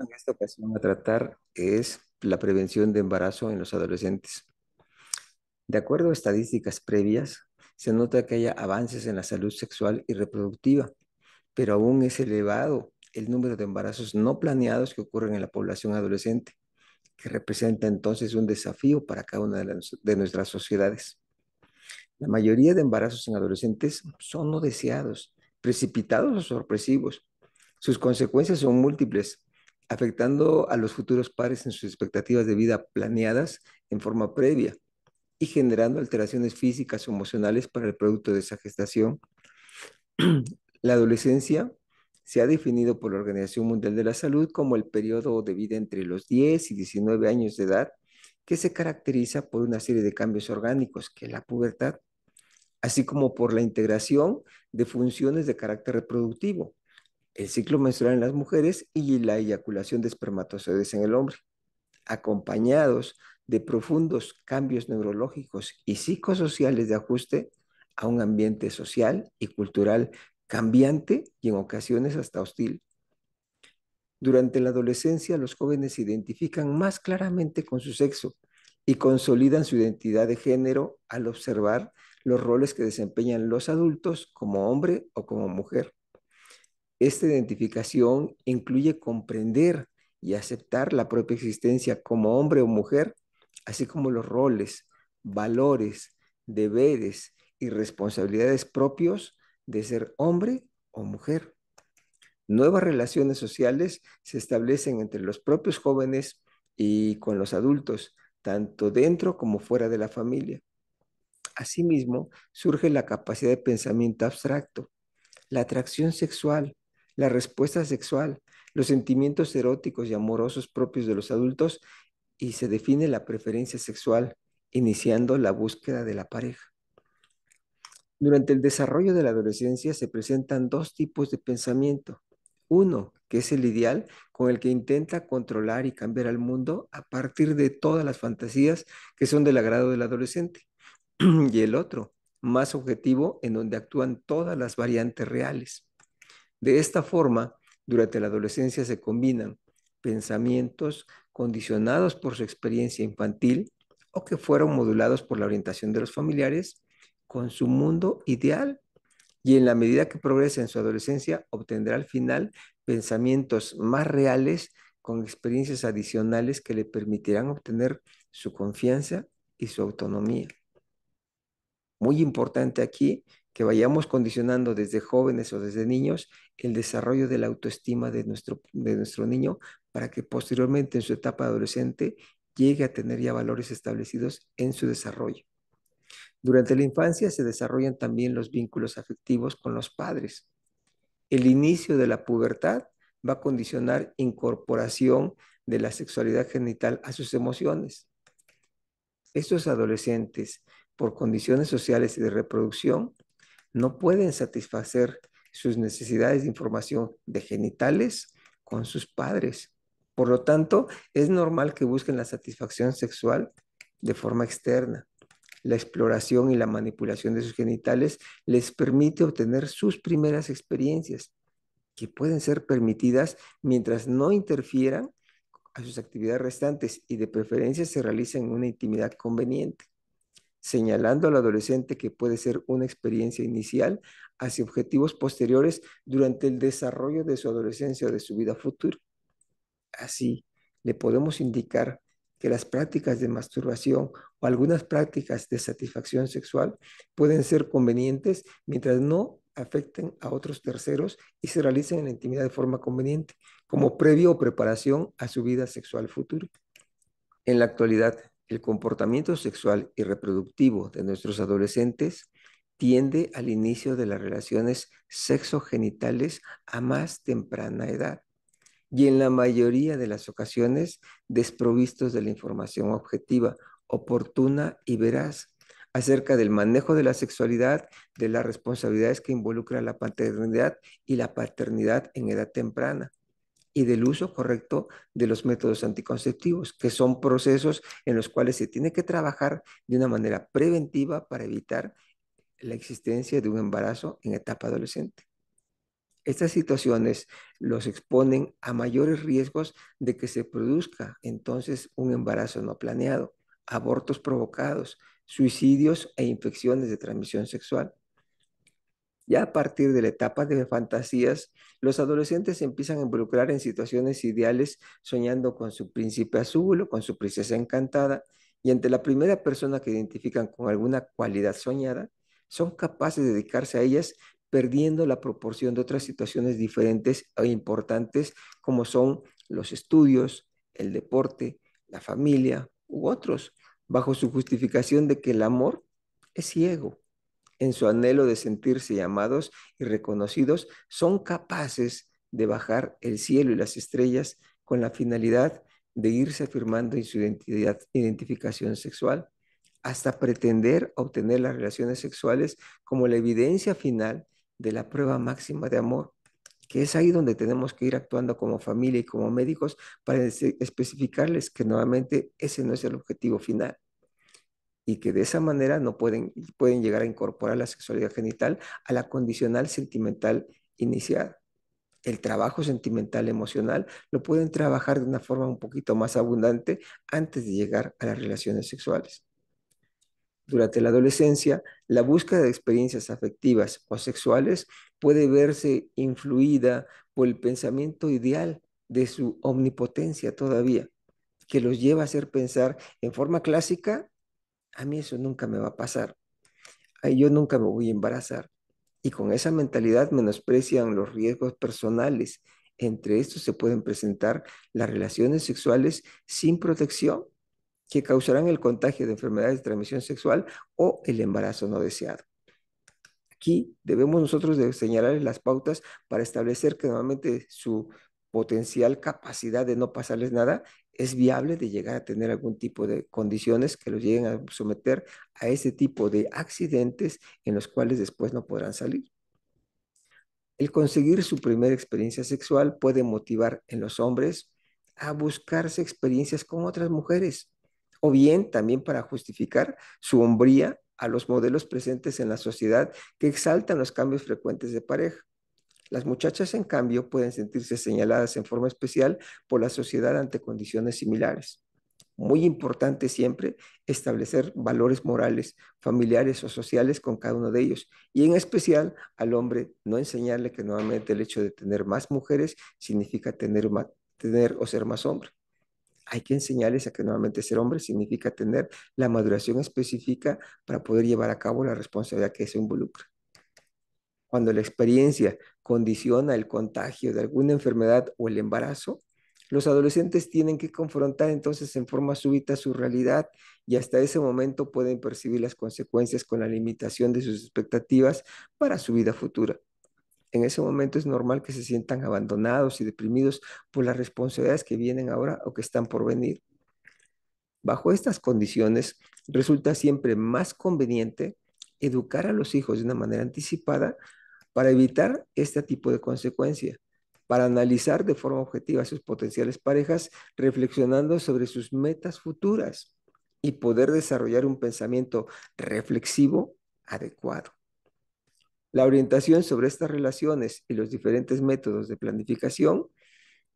en esta ocasión a tratar es la prevención de embarazo en los adolescentes. De acuerdo a estadísticas previas, se nota que hay avances en la salud sexual y reproductiva, pero aún es elevado el número de embarazos no planeados que ocurren en la población adolescente, que representa entonces un desafío para cada una de, de nuestras sociedades. La mayoría de embarazos en adolescentes son no deseados, precipitados o sorpresivos. Sus consecuencias son múltiples, afectando a los futuros pares en sus expectativas de vida planeadas en forma previa y generando alteraciones físicas o emocionales para el producto de esa gestación. La adolescencia se ha definido por la Organización Mundial de la Salud como el periodo de vida entre los 10 y 19 años de edad que se caracteriza por una serie de cambios orgánicos que la pubertad, así como por la integración de funciones de carácter reproductivo, el ciclo menstrual en las mujeres y la eyaculación de espermatozoides en el hombre, acompañados de profundos cambios neurológicos y psicosociales de ajuste a un ambiente social y cultural cambiante y en ocasiones hasta hostil. Durante la adolescencia, los jóvenes se identifican más claramente con su sexo y consolidan su identidad de género al observar los roles que desempeñan los adultos como hombre o como mujer. Esta identificación incluye comprender y aceptar la propia existencia como hombre o mujer, así como los roles, valores, deberes y responsabilidades propios de ser hombre o mujer. Nuevas relaciones sociales se establecen entre los propios jóvenes y con los adultos, tanto dentro como fuera de la familia. Asimismo, surge la capacidad de pensamiento abstracto, la atracción sexual, la respuesta sexual, los sentimientos eróticos y amorosos propios de los adultos y se define la preferencia sexual, iniciando la búsqueda de la pareja. Durante el desarrollo de la adolescencia se presentan dos tipos de pensamiento. Uno, que es el ideal con el que intenta controlar y cambiar al mundo a partir de todas las fantasías que son del agrado del adolescente. y el otro, más objetivo, en donde actúan todas las variantes reales. De esta forma, durante la adolescencia se combinan pensamientos condicionados por su experiencia infantil o que fueron modulados por la orientación de los familiares con su mundo ideal y en la medida que progresa en su adolescencia obtendrá al final pensamientos más reales con experiencias adicionales que le permitirán obtener su confianza y su autonomía. Muy importante aquí que vayamos condicionando desde jóvenes o desde niños el desarrollo de la autoestima de nuestro, de nuestro niño para que posteriormente en su etapa adolescente llegue a tener ya valores establecidos en su desarrollo. Durante la infancia se desarrollan también los vínculos afectivos con los padres. El inicio de la pubertad va a condicionar incorporación de la sexualidad genital a sus emociones. Estos adolescentes, por condiciones sociales y de reproducción, no pueden satisfacer sus necesidades de información de genitales con sus padres. Por lo tanto, es normal que busquen la satisfacción sexual de forma externa. La exploración y la manipulación de sus genitales les permite obtener sus primeras experiencias, que pueden ser permitidas mientras no interfieran a sus actividades restantes y de preferencia se realicen en una intimidad conveniente señalando al adolescente que puede ser una experiencia inicial hacia objetivos posteriores durante el desarrollo de su adolescencia o de su vida futura. Así, le podemos indicar que las prácticas de masturbación o algunas prácticas de satisfacción sexual pueden ser convenientes mientras no afecten a otros terceros y se realicen en intimidad de forma conveniente, como previo o preparación a su vida sexual futura. En la actualidad, el comportamiento sexual y reproductivo de nuestros adolescentes tiende al inicio de las relaciones sexogenitales a más temprana edad y en la mayoría de las ocasiones desprovistos de la información objetiva, oportuna y veraz acerca del manejo de la sexualidad, de las responsabilidades que involucra la paternidad y la paternidad en edad temprana, y del uso correcto de los métodos anticonceptivos, que son procesos en los cuales se tiene que trabajar de una manera preventiva para evitar la existencia de un embarazo en etapa adolescente. Estas situaciones los exponen a mayores riesgos de que se produzca entonces un embarazo no planeado, abortos provocados, suicidios e infecciones de transmisión sexual. Ya a partir de la etapa de fantasías, los adolescentes se empiezan a involucrar en situaciones ideales, soñando con su príncipe azul o con su princesa encantada, y ante la primera persona que identifican con alguna cualidad soñada, son capaces de dedicarse a ellas perdiendo la proporción de otras situaciones diferentes e importantes como son los estudios, el deporte, la familia u otros, bajo su justificación de que el amor es ciego en su anhelo de sentirse llamados y reconocidos, son capaces de bajar el cielo y las estrellas con la finalidad de irse afirmando en su identidad, identificación sexual, hasta pretender obtener las relaciones sexuales como la evidencia final de la prueba máxima de amor, que es ahí donde tenemos que ir actuando como familia y como médicos para especificarles que nuevamente ese no es el objetivo final y que de esa manera no pueden, pueden llegar a incorporar la sexualidad genital a la condicional sentimental iniciada. El trabajo sentimental emocional lo pueden trabajar de una forma un poquito más abundante antes de llegar a las relaciones sexuales. Durante la adolescencia, la búsqueda de experiencias afectivas o sexuales puede verse influida por el pensamiento ideal de su omnipotencia todavía, que los lleva a hacer pensar en forma clásica a mí eso nunca me va a pasar, yo nunca me voy a embarazar. Y con esa mentalidad menosprecian los riesgos personales. Entre estos se pueden presentar las relaciones sexuales sin protección que causarán el contagio de enfermedades de transmisión sexual o el embarazo no deseado. Aquí debemos nosotros de señalar las pautas para establecer que nuevamente su potencial capacidad de no pasarles nada es viable de llegar a tener algún tipo de condiciones que los lleguen a someter a ese tipo de accidentes en los cuales después no podrán salir. El conseguir su primera experiencia sexual puede motivar en los hombres a buscarse experiencias con otras mujeres, o bien también para justificar su hombría a los modelos presentes en la sociedad que exaltan los cambios frecuentes de pareja. Las muchachas, en cambio, pueden sentirse señaladas en forma especial por la sociedad ante condiciones similares. Muy importante siempre establecer valores morales, familiares o sociales con cada uno de ellos. Y en especial al hombre, no enseñarle que nuevamente el hecho de tener más mujeres significa tener, o ser más hombre hay que enseñarles a que nuevamente ser hombre significa tener la maduración específica para poder llevar a cabo la responsabilidad que eso involucra. Cuando la experiencia condiciona el contagio de alguna enfermedad o el embarazo, los adolescentes tienen que confrontar entonces en forma súbita su realidad y hasta ese momento pueden percibir las consecuencias con la limitación de sus expectativas para su vida futura. En ese momento es normal que se sientan abandonados y deprimidos por las responsabilidades que vienen ahora o que están por venir. Bajo estas condiciones, resulta siempre más conveniente educar a los hijos de una manera anticipada para evitar este tipo de consecuencia, para analizar de forma objetiva a sus potenciales parejas, reflexionando sobre sus metas futuras y poder desarrollar un pensamiento reflexivo adecuado. La orientación sobre estas relaciones y los diferentes métodos de planificación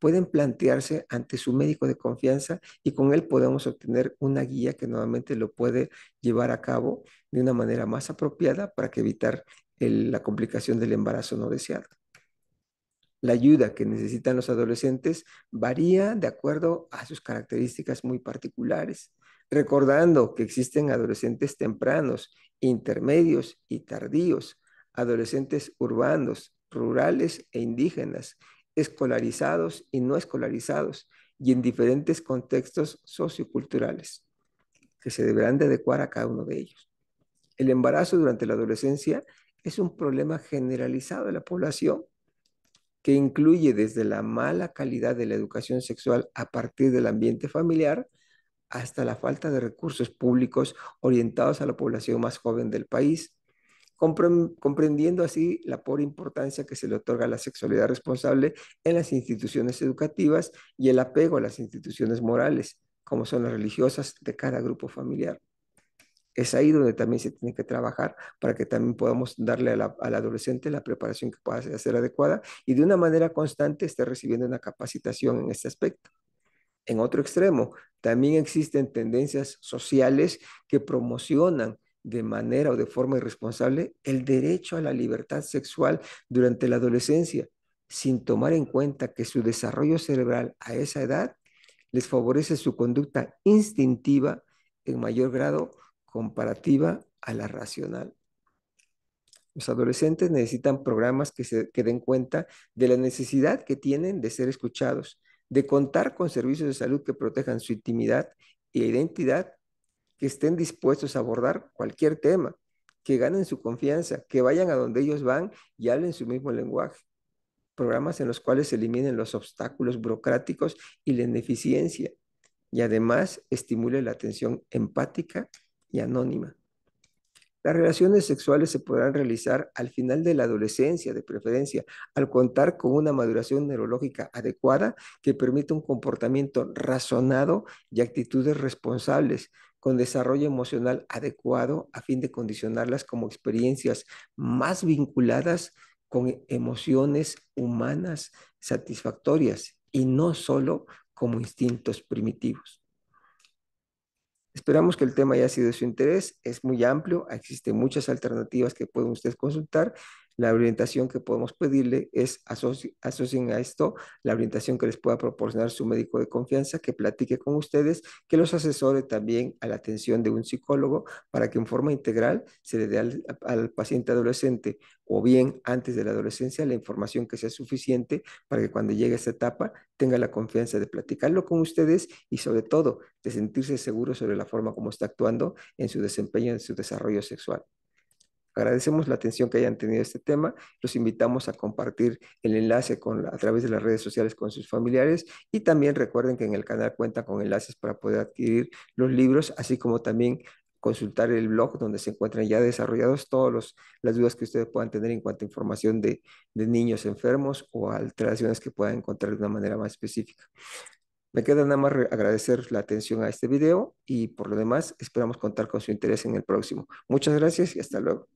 pueden plantearse ante su médico de confianza y con él podemos obtener una guía que nuevamente lo puede llevar a cabo de una manera más apropiada para que evitar la complicación del embarazo no deseado. La ayuda que necesitan los adolescentes varía de acuerdo a sus características muy particulares, recordando que existen adolescentes tempranos, intermedios y tardíos, adolescentes urbanos, rurales e indígenas, escolarizados y no escolarizados, y en diferentes contextos socioculturales, que se deberán de adecuar a cada uno de ellos. El embarazo durante la adolescencia es un problema generalizado de la población que incluye desde la mala calidad de la educación sexual a partir del ambiente familiar hasta la falta de recursos públicos orientados a la población más joven del país, comprendiendo así la pobre importancia que se le otorga a la sexualidad responsable en las instituciones educativas y el apego a las instituciones morales, como son las religiosas de cada grupo familiar es ahí donde también se tiene que trabajar para que también podamos darle al adolescente la preparación que pueda ser adecuada y de una manera constante esté recibiendo una capacitación en este aspecto. En otro extremo, también existen tendencias sociales que promocionan de manera o de forma irresponsable el derecho a la libertad sexual durante la adolescencia, sin tomar en cuenta que su desarrollo cerebral a esa edad les favorece su conducta instintiva en mayor grado comparativa a la racional. Los adolescentes necesitan programas que, se, que den cuenta de la necesidad que tienen de ser escuchados, de contar con servicios de salud que protejan su intimidad e identidad, que estén dispuestos a abordar cualquier tema, que ganen su confianza, que vayan a donde ellos van y hablen su mismo lenguaje. Programas en los cuales se eliminen los obstáculos burocráticos y la ineficiencia y además estimule la atención empática y anónima. Las relaciones sexuales se podrán realizar al final de la adolescencia, de preferencia, al contar con una maduración neurológica adecuada que permita un comportamiento razonado y actitudes responsables, con desarrollo emocional adecuado a fin de condicionarlas como experiencias más vinculadas con emociones humanas satisfactorias y no solo como instintos primitivos. Esperamos que el tema haya sido de su interés. Es muy amplio, existen muchas alternativas que pueden ustedes consultar la orientación que podemos pedirle es asocien a esto la orientación que les pueda proporcionar su médico de confianza, que platique con ustedes, que los asesore también a la atención de un psicólogo para que en forma integral se le dé al, paciente adolescente o bien antes de la adolescencia la información que sea suficiente para que cuando llegue a esta etapa tenga la confianza de platicarlo con ustedes y sobre todo de sentirse seguro sobre la forma como está actuando en su desempeño, en su desarrollo sexual. Agradecemos la atención que hayan tenido este tema. Los invitamos a compartir el enlace a través de las redes sociales con sus familiares y también recuerden que en el canal cuenta con enlaces para poder adquirir los libros, así como también consultar el blog donde se encuentran ya desarrollados todas las dudas que ustedes puedan tener en cuanto a información de, de niños enfermos o alteraciones que puedan encontrar de una manera más específica. Me queda nada más agradecer la atención a este video y por lo demás esperamos contar con su interés en el próximo. Muchas gracias y hasta luego.